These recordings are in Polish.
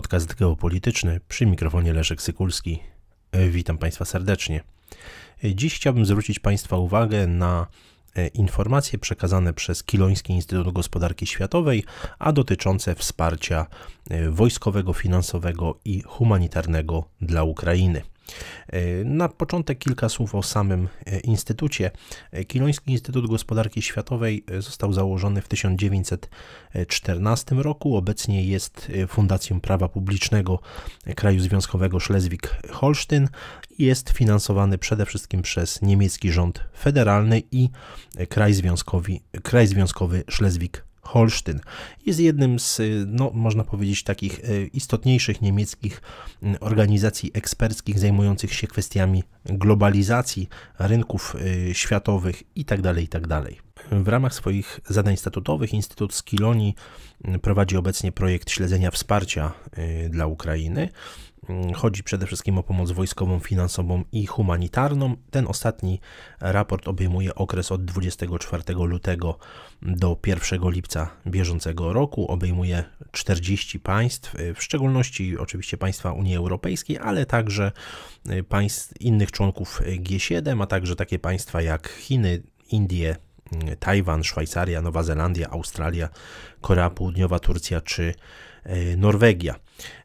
podcast geopolityczny przy mikrofonie Leszek Sykulski. E, witam Państwa serdecznie. E, dziś chciałbym zwrócić Państwa uwagę na e, informacje przekazane przez Kiloński Instytut Gospodarki Światowej, a dotyczące wsparcia wojskowego, finansowego i humanitarnego dla Ukrainy. E, na początek kilka słów o samym e, instytucie. E, Kiloński Instytut Gospodarki Światowej został założony w 1914 roku. Obecnie jest Fundacją Prawa Publicznego Kraju Związkowego Szlezwik-Holsztyn jest finansowany przede wszystkim przez niemiecki rząd federalny i kraj, kraj związkowy Szlezwik-Holsztyn. Holsztyn. Jest jednym z, y, no, można powiedzieć, takich y, istotniejszych niemieckich mm, organizacji eksperckich zajmujących się kwestiami globalizacji, rynków y, światowych itd. Tak itd. Tak w ramach swoich zadań statutowych Instytut Skiloni mm, prowadzi obecnie projekt śledzenia wsparcia dla Ukrainy. Mm, chodzi przede wszystkim o pomoc wojskową, finansową i humanitarną. Ten ostatni raport obejmuje okres od 24 lutego do 1 lipca bieżącego roku. Obejmuje 40 państw, y, w szczególności oczywiście państwa Unii Europejskiej, ale także y, państw innych członków y, G7, a także takie państwa jak Chiny, Indie, Mm, Tajwan, Szwajcaria, Nowa Zelandia, Australia, Korea Południowa, Turcja czy e, Norwegia.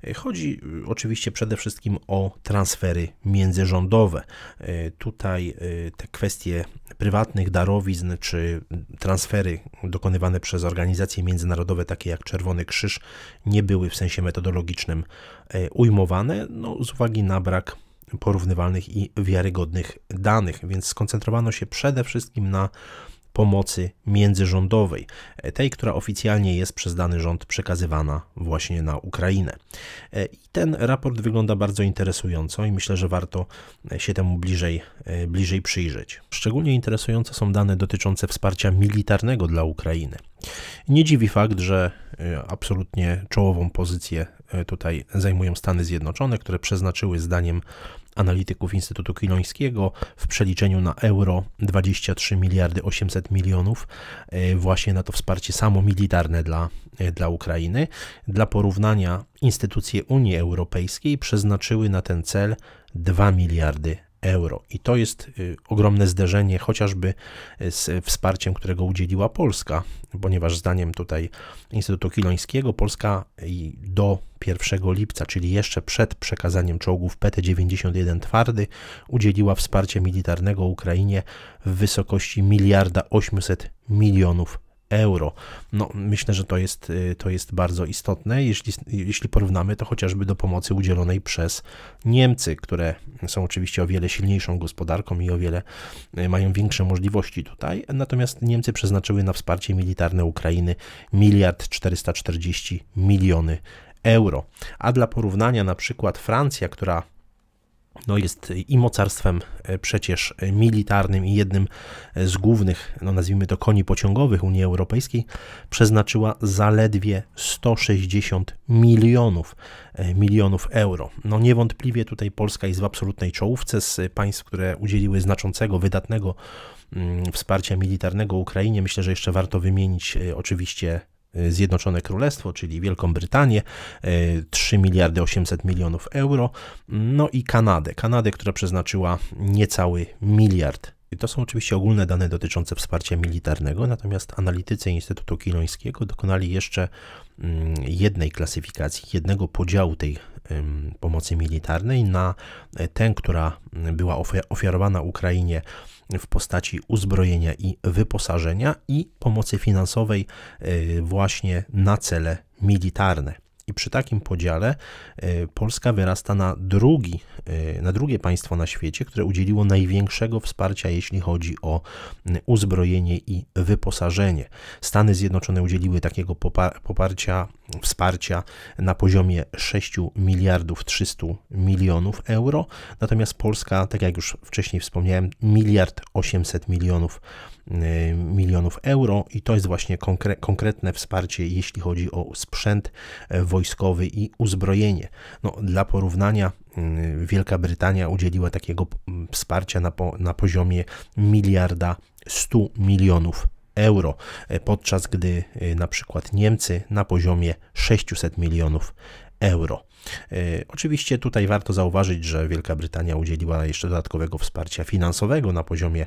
E, chodzi y, oczywiście przede wszystkim o transfery międzyrządowe. E, tutaj te kwestie prywatnych darowizn czy mm, transfery dokonywane przez organizacje międzynarodowe, takie jak Czerwony Krzyż, nie były w sensie metodologicznym ujmowane no, z uwagi na brak porównywalnych i wiarygodnych danych, więc skoncentrowano się przede wszystkim na pomocy międzyrządowej, e, tej, która oficjalnie jest przez dany rząd przekazywana właśnie na Ukrainę. E, I ten raport wygląda bardzo interesująco i myślę, że warto e, się temu bliżej, bliżej przyjrzeć. Szczególnie interesujące są dane dotyczące wsparcia militarnego dla Ukrainy. Nie dziwi fakt, że absolutnie czołową pozycję tutaj zajmują Stany Zjednoczone, które przeznaczyły zdaniem analityków Instytutu Kilońskiego w przeliczeniu na euro 23 miliardy 800 milionów e, właśnie na to wsparcie samo militarne dla, e, dla Ukrainy. Dla porównania instytucje Unii Europejskiej przeznaczyły na ten cel 2 miliardy euro. I to jest y, ogromne zderzenie chociażby y, z wsparciem, którego udzieliła Polska, ponieważ zdaniem tutaj Instytutu Kilońskiego Polska do 1 lipca, czyli jeszcze przed przekazaniem czołgów PT-91 twardy, udzieliła wsparcia militarnego Ukrainie w wysokości miliarda 800 milionów euro. No, myślę, że to jest, y, to jest bardzo istotne, jeśli, jeśli porównamy to chociażby do pomocy udzielonej przez Niemcy, które są oczywiście o wiele silniejszą gospodarką i o wiele y, mają większe możliwości tutaj. Natomiast Niemcy przeznaczyły na wsparcie militarne Ukrainy miliard 440 miliony euro. A dla porównania na przykład Francja, która no jest i mocarstwem e, przecież e, militarnym i jednym e, z głównych, no nazwijmy to koni pociągowych Unii Europejskiej, przeznaczyła zaledwie 160 milionów, milionów euro. No niewątpliwie tutaj Polska jest w absolutnej czołówce z państw, które udzieliły znaczącego, wydatnego mm, wsparcia militarnego Ukrainie. Myślę, że jeszcze warto wymienić oczywiście Zjednoczone Królestwo, czyli Wielką Brytanię, 3 miliardy 800 milionów euro, no i Kanadę. Kanadę, która przeznaczyła niecały miliard to są oczywiście ogólne dane dotyczące wsparcia militarnego, natomiast analitycy Instytutu Kilońskiego dokonali jeszcze mm, jednej klasyfikacji, jednego podziału tej pomocy militarnej na tę, która była ofiarowana Ukrainie w postaci uzbrojenia i wyposażenia i pomocy finansowej y, właśnie na cele militarne. I przy takim podziale e, Polska wyrasta na, drugi, e, na drugie państwo na świecie, które udzieliło największego wsparcia, jeśli chodzi o uzbrojenie i wyposażenie. Stany Zjednoczone udzieliły takiego poparcia, wsparcia na poziomie 6 miliardów 300 milionów euro, natomiast Polska, tak jak już wcześniej wspomniałem, miliard 800 milionów e, milionów euro i to jest właśnie konkretne wsparcie, jeśli chodzi o sprzęt wojskowy i uzbrojenie. No, dla porównania mm, Wielka Brytania udzieliła takiego mm, wsparcia na, po, na poziomie miliarda 100 milionów euro, e, podczas gdy e, na przykład Niemcy na poziomie 600 milionów euro. E, oczywiście tutaj warto zauważyć, że Wielka Brytania udzieliła jeszcze dodatkowego wsparcia finansowego na poziomie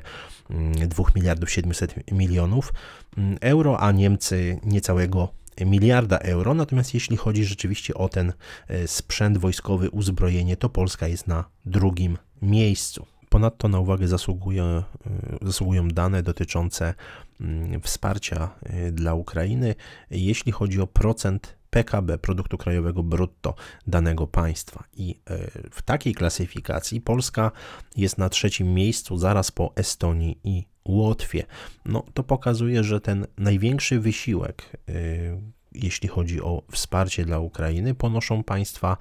2 mm, miliardów 700 milionów euro, a Niemcy niecałego miliarda euro. Natomiast jeśli chodzi rzeczywiście o ten e, sprzęt wojskowy, uzbrojenie, to Polska jest na drugim miejscu. Ponadto na uwagę zasługuje, e, zasługują dane dotyczące mm, wsparcia e, dla Ukrainy, jeśli chodzi o procent PKB, produktu krajowego brutto danego państwa. I e, w takiej klasyfikacji Polska jest na trzecim miejscu, zaraz po Estonii i Łotwie. No to pokazuje, że ten największy wysiłek, e, jeśli chodzi o wsparcie dla Ukrainy, ponoszą państwa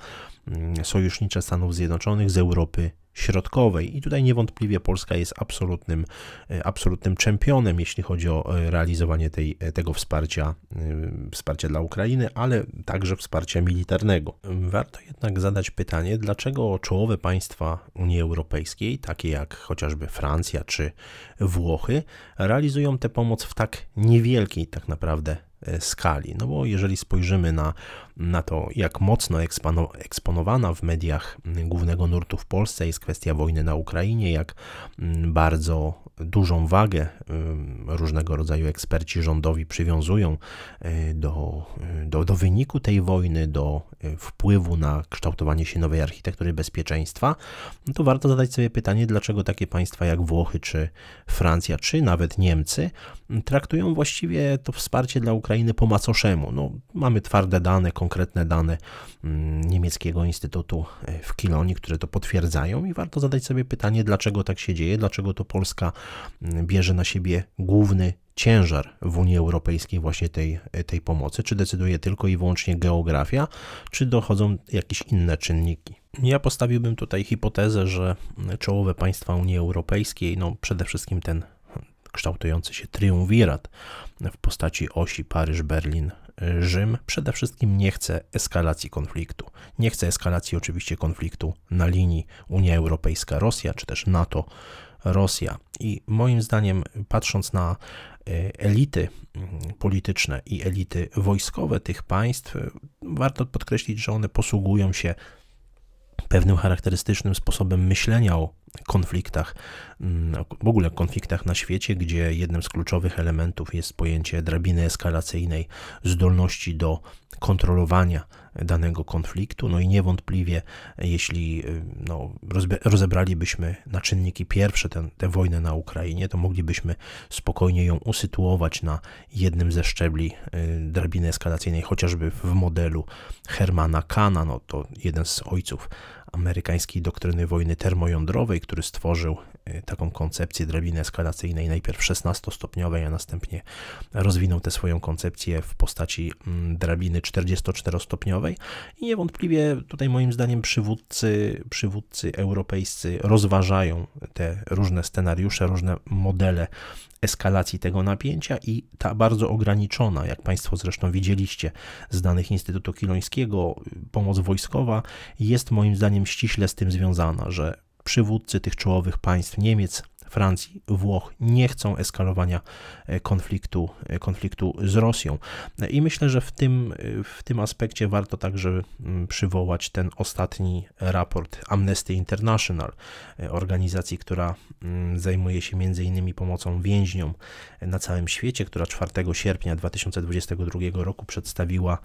mm, sojusznicze Stanów Zjednoczonych z Europy Środkowej. I tutaj niewątpliwie Polska jest absolutnym, e, absolutnym czempionem, jeśli chodzi o e, realizowanie tej, e, tego wsparcia, wsparcia dla Ukrainy, ale także wsparcia militarnego. Warto jednak zadać pytanie, dlaczego czołowe państwa Unii Europejskiej, takie jak chociażby Francja czy Włochy, realizują tę pomoc w tak niewielkiej tak naprawdę E, skali. No bo jeżeli spojrzymy na, na to, jak mocno eksponowana w mediach głównego nurtu w Polsce jest kwestia wojny na Ukrainie, jak mm, bardzo dużą wagę mm, różnego rodzaju eksperci rządowi przywiązują e, do, e, do, do wyniku tej wojny, do wpływu na kształtowanie się nowej architektury bezpieczeństwa, no to warto zadać sobie pytanie, dlaczego takie państwa jak Włochy czy Francja, czy nawet Niemcy traktują właściwie to wsparcie dla Ukrainy Ukrainy po macoszemu. No, mamy twarde dane, konkretne dane mm, niemieckiego Instytutu e, w Kilonii, które to potwierdzają i warto zadać sobie pytanie, dlaczego tak się dzieje, dlaczego to Polska mm, bierze na siebie główny ciężar w Unii Europejskiej właśnie tej, e, tej pomocy? Czy decyduje tylko i wyłącznie geografia, czy dochodzą jakieś inne czynniki? Ja postawiłbym tutaj hipotezę, że czołowe państwa Unii Europejskiej, no przede wszystkim ten kształtujący się triumvirat w postaci osi Paryż-Berlin Rzym przede wszystkim nie chce eskalacji konfliktu. Nie chce eskalacji oczywiście konfliktu na linii Unia Europejska-Rosja czy też NATO-Rosja. I moim zdaniem, patrząc na e, elity mm, polityczne i elity wojskowe tych państw, e, warto podkreślić, że one posługują się pewnym charakterystycznym sposobem myślenia o konfliktach, mm, w ogóle konfliktach na świecie, gdzie jednym z kluczowych elementów jest pojęcie drabiny eskalacyjnej, zdolności do kontrolowania danego konfliktu. No i niewątpliwie, jeśli y, no, rozebralibyśmy na czynniki pierwsze ten, tę wojnę na Ukrainie, to moglibyśmy spokojnie ją usytuować na jednym ze szczebli y, drabiny eskalacyjnej, chociażby w modelu Hermana Kana, no to jeden z ojców amerykańskiej doktryny wojny termojądrowej, który stworzył e, taką koncepcję drabiny eskalacyjnej, najpierw 16-stopniowej, a następnie rozwinął tę swoją koncepcję w postaci mm, drabiny 44-stopniowej. I niewątpliwie tutaj moim zdaniem przywódcy, przywódcy europejscy rozważają te różne scenariusze, różne modele eskalacji tego napięcia i ta bardzo ograniczona, jak Państwo zresztą widzieliście z danych Instytutu Kilońskiego, pomoc wojskowa jest moim zdaniem ściśle z tym związana, że przywódcy tych czołowych państw Niemiec, Francji, Włoch nie chcą eskalowania e, konfliktu, e, konfliktu z Rosją. E, I myślę, że w tym, w tym aspekcie warto także mm, przywołać ten ostatni raport Amnesty International, organizacji, która mm, zajmuje się m.in. pomocą więźniom na całym świecie, która 4 sierpnia 2022 roku przedstawiła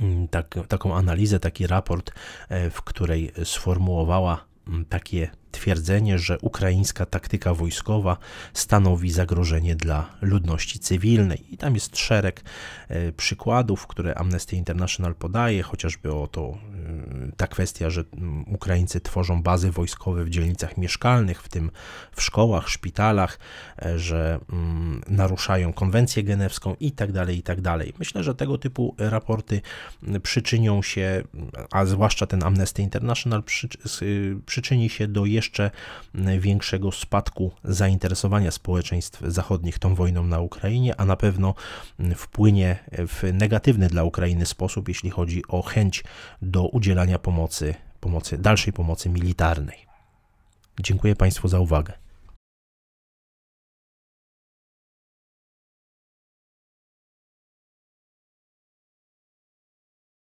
Mm, tak, taką analizę, taki raport, e, w której sformułowała mm, takie twierdzenie, że ukraińska taktyka wojskowa stanowi zagrożenie dla ludności cywilnej. I tam jest szereg e, przykładów, które Amnesty International podaje, chociażby o to e, ta kwestia, że mm, Ukraińcy tworzą bazy wojskowe w dzielnicach mieszkalnych, w tym w szkołach, szpitalach, e, że mm, naruszają konwencję genewską i tak dalej, i tak dalej. Myślę, że tego typu raporty mm, przyczynią się, a zwłaszcza ten Amnesty International y, przyczyni się do jeszcze jeszcze większego spadku zainteresowania społeczeństw zachodnich tą wojną na Ukrainie, a na pewno wpłynie w negatywny dla Ukrainy sposób, jeśli chodzi o chęć do udzielania pomocy, pomocy dalszej pomocy militarnej. Dziękuję Państwu za uwagę.